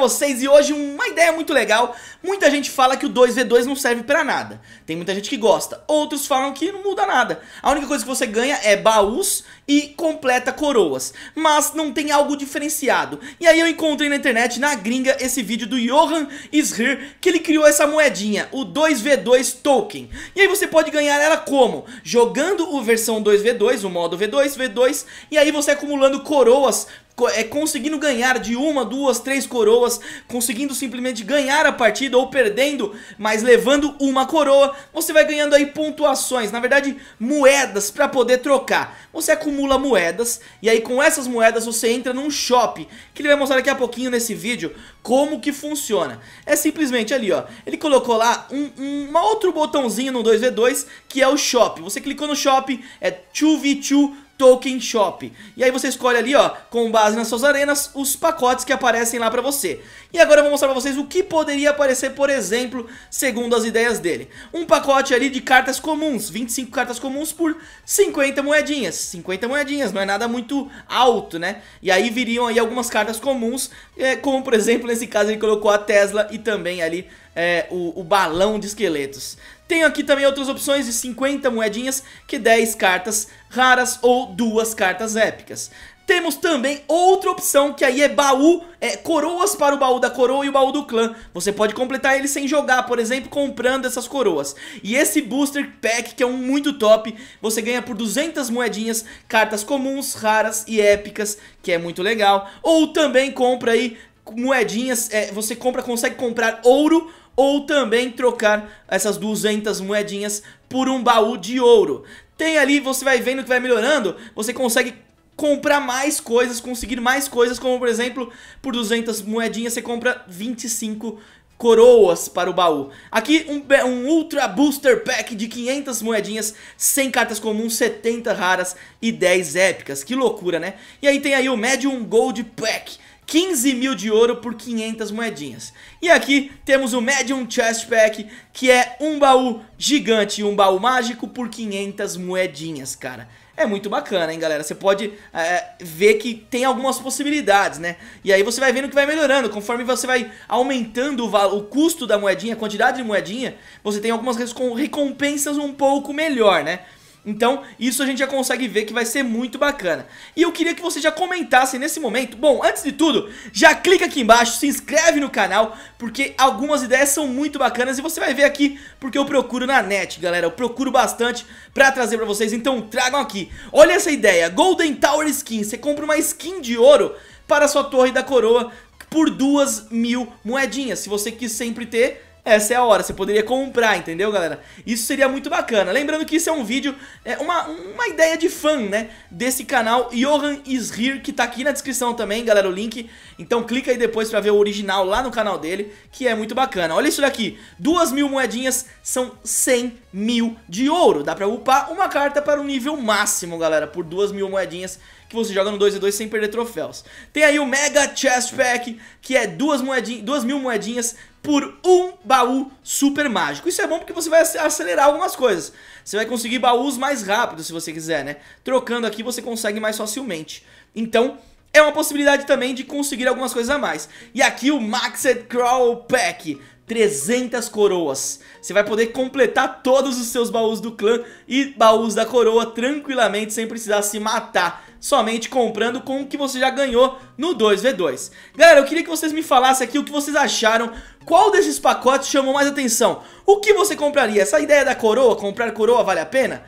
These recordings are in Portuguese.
vocês e hoje uma ideia muito legal. Muita gente fala que o 2v2 não serve pra nada. Tem muita gente que gosta. Outros falam que não muda nada. A única coisa que você ganha é baús e completa coroas. Mas não tem algo diferenciado. E aí eu encontrei na internet, na gringa, esse vídeo do Johan Isher, que ele criou essa moedinha, o 2v2 Token. E aí você pode ganhar ela como? Jogando o versão 2v2, o modo V2, V2, e aí você acumulando coroas é, conseguindo ganhar de uma, duas, três coroas, conseguindo simplesmente ganhar a partida ou perdendo, mas levando uma coroa, você vai ganhando aí pontuações, na verdade moedas para poder trocar. Você acumula moedas e aí com essas moedas você entra num shop, que ele vai mostrar daqui a pouquinho nesse vídeo como que funciona. É simplesmente ali ó, ele colocou lá um, um outro botãozinho no 2v2 que é o shop. Você clicou no shop, é 2v2 Token Shop. E aí você escolhe ali, ó, com base nas suas arenas, os pacotes que aparecem lá pra você. E agora eu vou mostrar pra vocês o que poderia aparecer, por exemplo, segundo as ideias dele. Um pacote ali de cartas comuns, 25 cartas comuns por 50 moedinhas. 50 moedinhas, não é nada muito alto, né? E aí viriam aí algumas cartas comuns, eh, como por exemplo, nesse caso ele colocou a Tesla e também ali é, o, o, balão de esqueletos. Tenho aqui também outras opções de 50 moedinhas, que 10 cartas raras ou duas cartas épicas. Temos também outra opção que aí é baú, é, coroas para o baú da coroa e o baú do clã. Você pode completar ele sem jogar, por exemplo, comprando essas coroas. E esse booster pack, que é um muito top, você ganha por 200 moedinhas, cartas comuns, raras e épicas, que é muito legal. Ou também compra aí moedinhas, é, você compra, consegue comprar ouro ou também trocar essas 200 moedinhas por um baú de ouro. Tem ali, você vai vendo que vai melhorando, você consegue comprar mais coisas, conseguir mais coisas, como por exemplo, por 200 moedinhas você compra 25 coroas para o baú. Aqui um, um, Ultra Booster Pack de 500 moedinhas, 100 cartas comuns, 70 raras e 10 épicas. Que loucura, né? E aí tem aí o Medium Gold Pack 15 mil de ouro por 500 moedinhas. E aqui temos o Medium Chest Pack, que é um baú gigante um baú mágico por 500 moedinhas, cara. É muito bacana, hein, galera? Você pode é, ver que tem algumas possibilidades, né? E aí você vai vendo que vai melhorando. Conforme você vai aumentando o, o custo da moedinha, a quantidade de moedinha, você tem algumas recompensas um pouco melhor, né? Então, isso a gente já consegue ver que vai ser muito bacana. E eu queria que vocês já comentassem nesse momento. Bom, antes de tudo, já clica aqui embaixo, se inscreve no canal, porque algumas ideias são muito bacanas e você vai ver aqui, porque eu procuro na net, galera. Eu procuro bastante pra trazer pra vocês, então tragam aqui. Olha essa ideia, Golden Tower Skin. Você compra uma skin de ouro para sua torre da coroa por duas mil moedinhas. Se você quis sempre ter essa é a hora, você poderia comprar, entendeu, galera? Isso seria muito bacana. Lembrando que isso é um vídeo, é uma, uma ideia de fã, né, desse canal Johan Is Here, que tá aqui na descrição também, galera, o link. Então clica aí depois pra ver o original lá no canal dele, que é muito bacana. Olha isso daqui, duas mil moedinhas são 100 mil de ouro. Dá pra upar uma carta para o nível máximo, galera, por duas mil moedinhas que você joga no 2x2 sem perder troféus. Tem aí o Mega Chest Pack, que é duas, moedinha, duas mil moedinhas por um baú super mágico. Isso é bom porque você vai acelerar algumas coisas. Você vai conseguir baús mais rápido, se você quiser, né? Trocando aqui, você consegue mais facilmente. Então, é uma possibilidade também de conseguir algumas coisas a mais. E aqui o Maxed Crawl Pack. 300 coroas. Você vai poder completar todos os seus baús do clã e baús da coroa tranquilamente, sem precisar se matar. Somente comprando com o que você já ganhou no 2v2. Galera, eu queria que vocês me falassem aqui o que vocês acharam. Qual desses pacotes chamou mais atenção? O que você compraria? Essa ideia da coroa, comprar coroa vale a pena?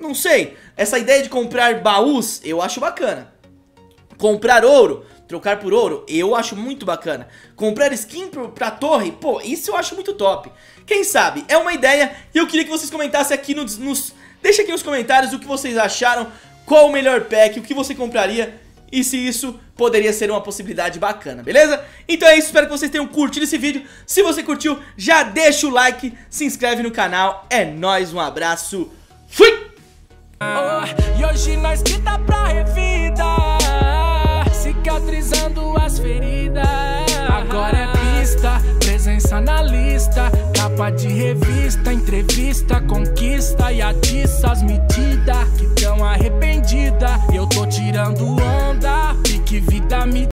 Não sei. Essa ideia de comprar baús, eu acho bacana. Comprar ouro, trocar por ouro, eu acho muito bacana. Comprar skin pro, pra torre, pô, isso eu acho muito top. Quem sabe, é uma ideia e eu queria que vocês comentassem aqui nos... nos deixa aqui nos comentários o que vocês acharam, qual o melhor pack, o que você compraria e se isso poderia ser uma possibilidade bacana, beleza? Então é isso, espero que vocês tenham curtido esse vídeo. Se você curtiu, já deixa o like, se inscreve no canal. É nóis, um abraço, fui! Oh, tá cicatrizando as feridas. Agora é pista, presença na lista, capa de revista, entrevista, conquista e atiça as medidas que tão arrependida. Eu tô tirando onda, pique vida me